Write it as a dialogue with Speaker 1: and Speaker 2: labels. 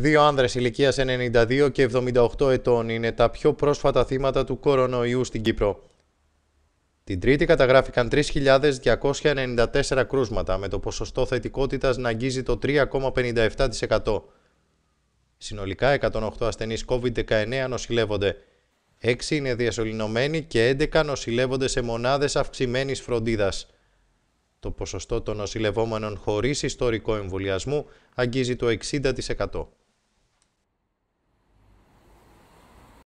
Speaker 1: Δύο άνδρες ηλικίας 92 και 78 ετών είναι τα πιο πρόσφατα θύματα του κορονοϊού στην Κύπρο. Την Τρίτη καταγράφηκαν 3.294 κρούσματα, με το ποσοστό θετικότητας να αγγίζει το 3,57%. Συνολικά 108 ασθενείς COVID-19 νοσηλεύονται. 6 είναι διασωληνωμένοι και 11 νοσηλεύονται σε μονάδες αυξημένης φροντίδας. Το ποσοστό των νοσηλευόμενων χωρίς ιστορικό εμβολιασμού αγγίζει το 60%.